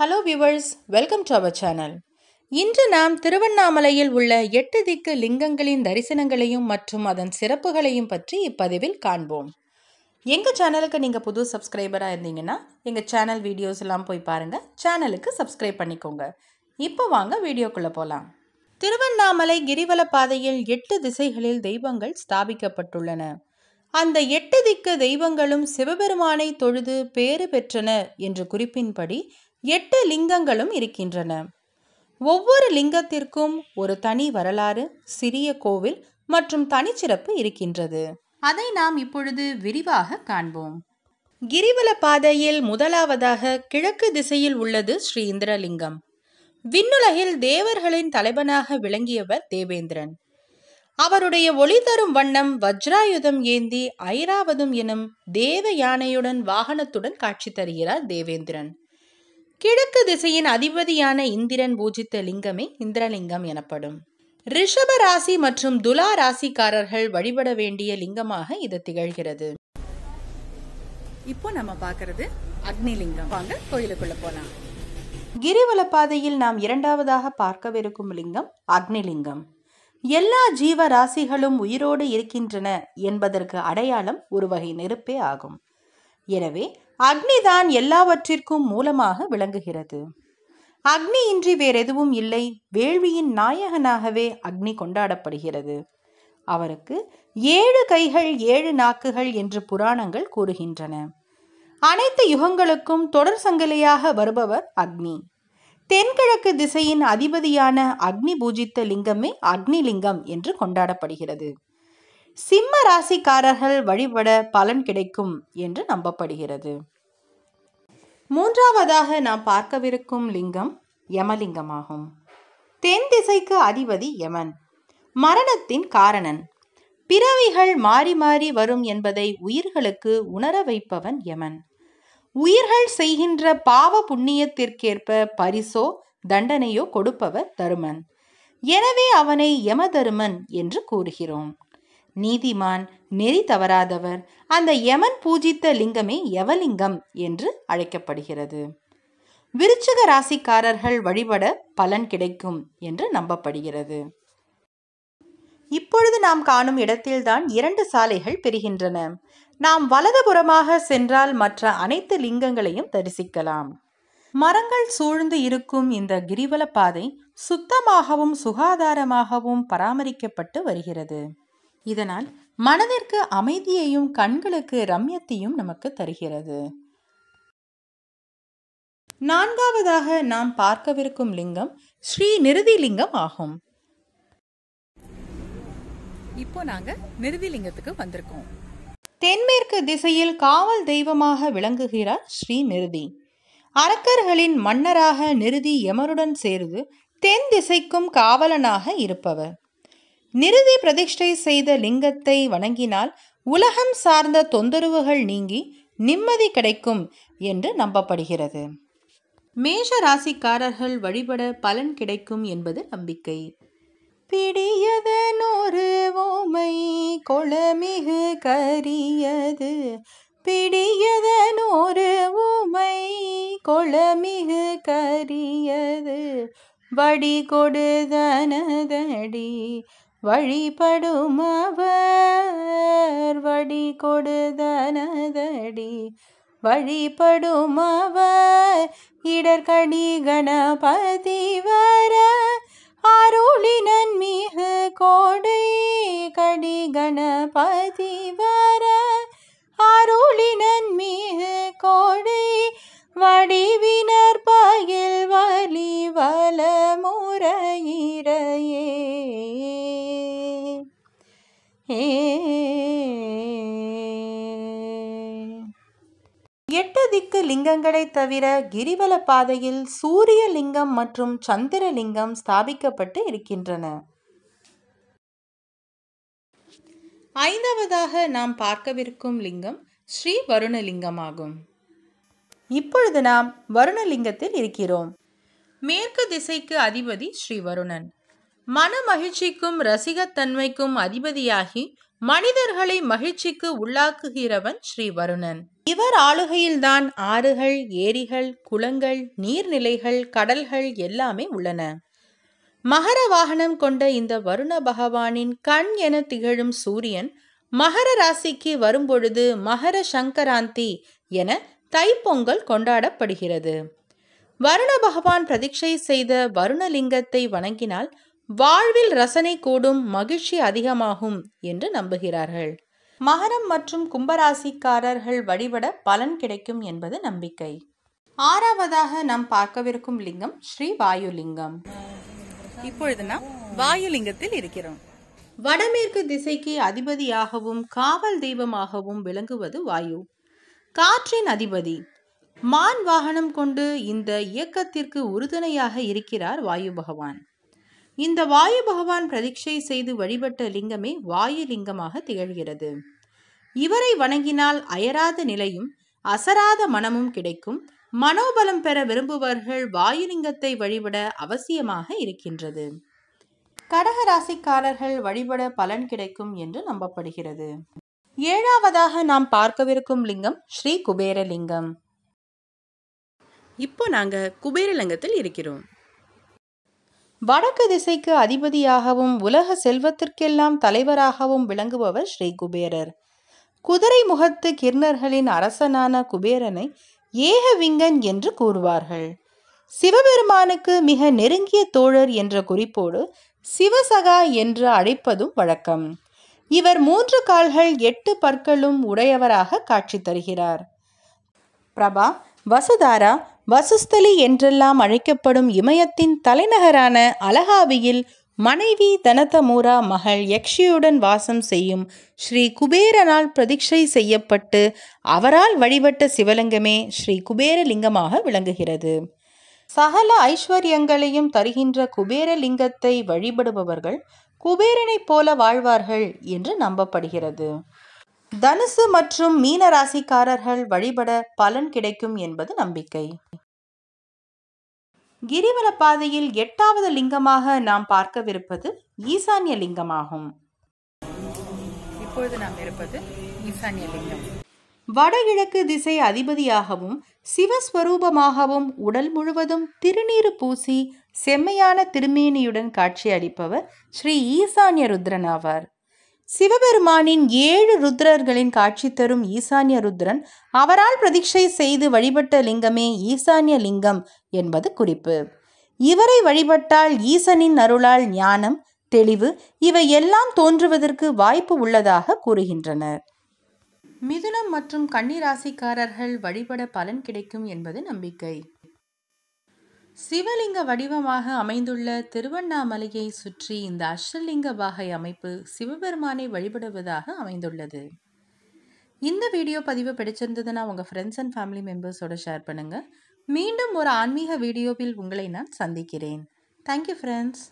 hello viewers welcome to our channel இன்று நாம் திருவண்ணாமலையில் உள்ள எட்டு திக்கு லிங்கங்களின் தரிசனங்களையும் மற்றும் அதன் சிறப்புகளையும் பற்றி இப்பதிவில் காண்போம் எங்கள் சேனலுக்கு நீங்கள் புது சப்ஸ்கிரைபராக இருந்தீங்கன்னா எங்கள் சேனல் வீடியோஸ் எல்லாம் போய் பாருங்கள் சேனலுக்கு சப்ஸ்கிரைப் பண்ணிக்கோங்க இப்போ வாங்க வீடியோக்குள்ளே போகலாம் திருவண்ணாமலை கிரிவல பாதையில் எட்டு திசைகளில் தெய்வங்கள் ஸ்தாபிக்கப்பட்டுள்ளன அந்த எட்டு திக்கு தெய்வங்களும் சிவபெருமானை தொழுது பேறு பெற்றன என்ற குறிப்பின்படி எட்டு லிங்கங்களும் இருக்கின்றன ஒவ்வொரு லிங்கத்திற்கும் ஒரு தனி வரலாறு சிறிய கோவில் மற்றும் தனிச்சிறப்பு இருக்கின்றது அதை நாம் இப்பொழுது விரிவாக காண்போம் கிரிவல பாதையில் முதலாவதாக கிழக்கு திசையில் உள்ளது ஸ்ரீ இந்திரலிங்கம் விண்ணுலகில் தேவர்களின் தலைவனாக விளங்கியவர் தேவேந்திரன் அவருடைய ஒளி தரும் வண்ணம் வஜ்ராயுதம் ஏந்தி ஐராவதம் எனும் தேவ யானையுடன் வாகனத்துடன் காட்சி தருகிறார் தேவேந்திரன் கிழக்கு திசையின் அதிபதியான இந்திரன் பூஜித்த லிங்கமே இந்திரலிங்கம் எனப்படும் ரிஷப ராசி மற்றும் துலா ராசிக்காரர்கள் வழிபட வேண்டிய லிங்கமாக இது திகழ்கிறது இப்போ நம்ம பார்க்கறது அக்னிலிங்கம் வாங்க கோயிலுக்குள்ள போலாம் கிரிவலப்பாதையில் நாம் இரண்டாவதாக பார்க்கவிருக்கும் லிங்கம் அக்னிலிங்கம் எல்லா ஜீவ ராசிகளும் உயிரோடு இருக்கின்றன என்பதற்கு அடையாளம் ஒரு வகை நெருப்பே ஆகும் எனவே அக்னிதான் எல்லாவற்றிற்கும் மூலமாக விளங்குகிறது அக்னி இன்றி வேறெதுவும் இல்லை வேள்வியின் நாயகனாகவே அக்னி கொண்டாடப்படுகிறது அவருக்கு ஏழு கைகள் ஏழு நாக்குகள் என்று புராணங்கள் கூறுகின்றன அனைத்து யுகங்களுக்கும் தொடர் சங்கலியாக வருபவர் அக்னி தென்கிழக்கு திசையின் அதிபதியான அக்னி பூஜித்த லிங்கமே அக்னி லிங்கம் என்று கொண்டாடப்படுகிறது சிம்ம ராசிக்காரர்கள் வழிபட பலன் கிடைக்கும் என்று நம்பப்படுகிறது மூன்றாவதாக நாம் பார்க்கவிருக்கும் லிங்கம் யமலிங்கமாகும் தென் திசைக்கு அதிபதி யமன் மரணத்தின் காரணன் பிறவிகள் மாறி மாறி வரும் என்பதை உயிர்களுக்கு உணர வைப்பவன் யமன் உயிர்கள் செய்கின்ற பாவ புண்ணியத்திற்கேற்ப பரிசோ தண்டனையோ கொடுப்பவர் தருமன் எனவே அவனை யமதருமன் என்று கூறுகிறோம் நீதிமான் நெறி தவறாதவர் அந்த யமன் பூஜித்த லிங்கமே யவலிங்கம் என்று அழைக்கப்படுகிறது விருச்சிக ராசிக்காரர்கள் வழிபட பலன் கிடைக்கும் என்று நம்பப்படுகிறது இப்பொழுது நாம் காணும் இடத்தில்தான் இரண்டு சாலைகள் பெறுகின்றன நாம் வலதுபுறமாக சென்றால் மற்ற அனைத்து லிங்கங்களையும் தரிசிக்கலாம் மரங்கள் சூழ்ந்து இருக்கும் இந்த கிரிவல பாதை சுத்தமாகவும் சுகாதாரமாகவும் பராமரிக்கப்பட்டு வருகிறது இதனால் மனதிற்கு அமைதியையும் கண்களுக்கு ரம்யத்தையும் நமக்கு தருகிறது நான்காவதாக நாம் பார்க்கவிருக்கும் லிங்கம் ஸ்ரீ நிருதி லிங்கம் ஆகும் இப்போ நாங்க நிருதி லிங்கத்துக்கு வந்திருக்கோம் தென்மேற்கு திசையில் காவல் தெய்வமாக விளங்குகிறார் ஸ்ரீ நிருதி அரக்கர்களின் மன்னராக நிருதி எமருடன் சேர்ந்து தென் திசைக்கும் காவலனாக இருப்பவர் நிறுதி பிரதிஷ்டை செய்த லிங்கத்தை வணங்கினால் உலகம் சார்ந்த தொந்தரவுகள் நீங்கி நிம்மதி கிடைக்கும் என்று நம்பப்படுகிறது மேஷ ராசிக்காரர்கள் வழிபட பலன் கிடைக்கும் என்பது நம்பிக்கை பிடியதனொரு ஓமை கொளமிகு கரியது பிடியதனொரு ஊமை கொளமிகு கரியது வடி கொடுதனதடி வழிபடும் அவர் வடி கொடுதனதடி வழிபடும் அவர் இடர்கடி கணபதி வர அருளினன் மிகு கோடை கடி கணபதி வர திக்கு லிங்கங்களை தவிர கிரிவல பாதையில் சூரிய லிங்கம் மற்றும் சந்திர லிங்கம் ஸ்தாபிக்கப்பட்டு இருக்கின்றன ஐந்தாவதாக நாம் பார்க்கவிருக்கும் லிங்கம் ஸ்ரீ வருணலிங்கம் ஆகும் இப்பொழுது நாம் வருணலிங்கத்தில் இருக்கிறோம் மேற்கு திசைக்கு அதிபதி ஸ்ரீ வருணன் மன மகிழ்ச்சிக்கும் ரசிகத்தன்மைக்கும் அதிபதியாகி மனிதர்களை மகிழ்ச்சிக்கு உள்ளாக்குகிறவன் ஸ்ரீ வருணன் இவர் ஆளுகையில்தான் ஆறுகள் ஏரிகள் குளங்கள் நீர்நிலைகள் கடல்கள் எல்லாமே உள்ளன மகர வாகனம் கொண்ட இந்த வருண பகவானின் கண் என திகழும் சூரியன் மகர ராசிக்கு வரும்பொழுது மகர சங்கராந்தி என தைப்பொங்கல் கொண்டாடப்படுகிறது வருண பகவான் பிரதீட்சை செய்த வருணலிங்கத்தை வணங்கினால் வாழ்வில் ரசனை கூடும் மகிழ்ச்சி அதிகமாகும் என்று நம்புகிறார்கள் மகரம் மற்றும் கும்பராசிக்காரர்கள் வழிபட பலன் கிடைக்கும் என்பது நம்பிக்கை ஆறாவதாக நாம் பார்க்கவிருக்கும் லிங்கம் ஸ்ரீ வாயுலிங்கம் இப்பொழுது நாம் வாயுலிங்கத்தில் இருக்கிறோம் வடமேற்கு திசைக்கு அதிபதியாகவும் காவல் தெய்வமாகவும் விளங்குவது வாயு காற்றின் அதிபதி மான் வாகனம் கொண்டு இந்த இயக்கத்திற்கு உறுதுணையாக இருக்கிறார் வாயு பகவான் இந்த வாயு பகவான் பிரதீட்சை செய்து வழிபட்ட லிங்கமே வாயு லிங்கமாக திகழ்கிறது இவரை வணங்கினால் அயராத நிலையும் அசராத மனமும் கிடைக்கும் மனோபலம் பெற விரும்புபவர்கள் வாயுலிங்கத்தை வழிபட அவசியமாக இருக்கின்றது கடகராசிக்காரர்கள் வழிபட பலன் கிடைக்கும் என்று நம்பப்படுகிறது ஏழாவதாக நாம் பார்க்கவிருக்கும் லிங்கம் ஸ்ரீ குபேரலிங்கம் இப்போ நாங்கள் குபேரலிங்கத்தில் இருக்கிறோம் வடக்கு திசைக்கு அதிபதியாகவும் உலக செல்வத்திற்கெல்லாம் தலைவராகவும் விளங்குபவர் ஸ்ரீ குபேரர் குதிரை முகத்து கிர்ணர்களின் அரசனான குபேரனை ஏகவிங்கன் என்று கூறுவார்கள் சிவபெருமானுக்கு மிக நெருங்கிய தோழர் என்ற குறிப்போடு சிவசகா என்று அழைப்பதும் வழக்கம் இவர் மூன்று கால்கள் எட்டு பற்களும் உடையவராக காட்சி தருகிறார் பிரபா வசுதாரா வசுஸ்தலி என்றெல்லாம் அழைக்கப்படும் இமயத்தின் தலைநகரான அலகாவியில் மனைவி தனதமூரா மகள் யக்ஷியுடன் வாசம் செய்யும் ஸ்ரீ குபேரனால் பிரதீட்சை செய்யப்பட்டு அவரால் வழிபட்ட சிவலிங்கமே ஸ்ரீ குபேரலிங்கமாக விளங்குகிறது சகல ஐஸ்வர்யங்களையும் தருகின்ற குபேரலிங்கத்தை வழிபடுபவர்கள் குபேரனைப் போல வாழ்வார்கள் என்று நம்பப்படுகிறது தனுசு மற்றும் மீன ராசிக்காரர்கள் வழிபட பலன் கிடைக்கும் என்பது நம்பிக்கை கிரிவல பாதையில் எட்டாவது லிங்கமாக நாம் பார்க்கவிருப்பது ஈசான்ய லிங்கமாகும் இப்பொழுது நாம் இருப்பது ஈசான்ய லிங்கம் வடகிழக்கு திசை அதிபதியாகவும் சிவஸ்வரூபமாகவும் உடல் முழுவதும் திருநீறு பூசி செம்மையான திருமேனியுடன் காட்சி அளிப்பவர் ஸ்ரீ ஈசான்ய ருத்ரன் ஆவார் சிவபெருமானின் ஏழு ருத்ரர்களின் காட்சி தரும் ஈசான்ய ருத்ரன் அவரால் பிரதீட்சை செய்து வழிபட்ட லிங்கமே ஈசான்ய லிங்கம் என்பது குறிப்பு இவரை வழிபட்டால் ஈசனின் அருளால் ஞானம் தெளிவு இவை எல்லாம் தோன்றுவதற்கு வாய்ப்பு உள்ளதாக கூறுகின்றனர் மிதுனம் மற்றும் கன்னிராசிக்காரர்கள் வழிபட பலன் கிடைக்கும் என்பது நம்பிக்கை சிவலிங்க வடிவமாக அமைந்துள்ள திருவண்ணாமலையை சுற்றி இந்த அஷ்டலிங்க பாகை அமைப்பு சிவபெருமானை வழிபடுவதாக அமைந்துள்ளது இந்த வீடியோ பதிவு பிடிச்சிருந்ததுன்னா உங்கள் ஃப்ரெண்ட்ஸ் அண்ட் ஃபேமிலி மெம்பர்ஸோட ஷேர் பண்ணுங்கள் மீண்டும் ஒரு ஆன்மீக வீடியோவில் உங்களை நான் சந்திக்கிறேன் தேங்க்யூ ஃப்ரெண்ட்ஸ்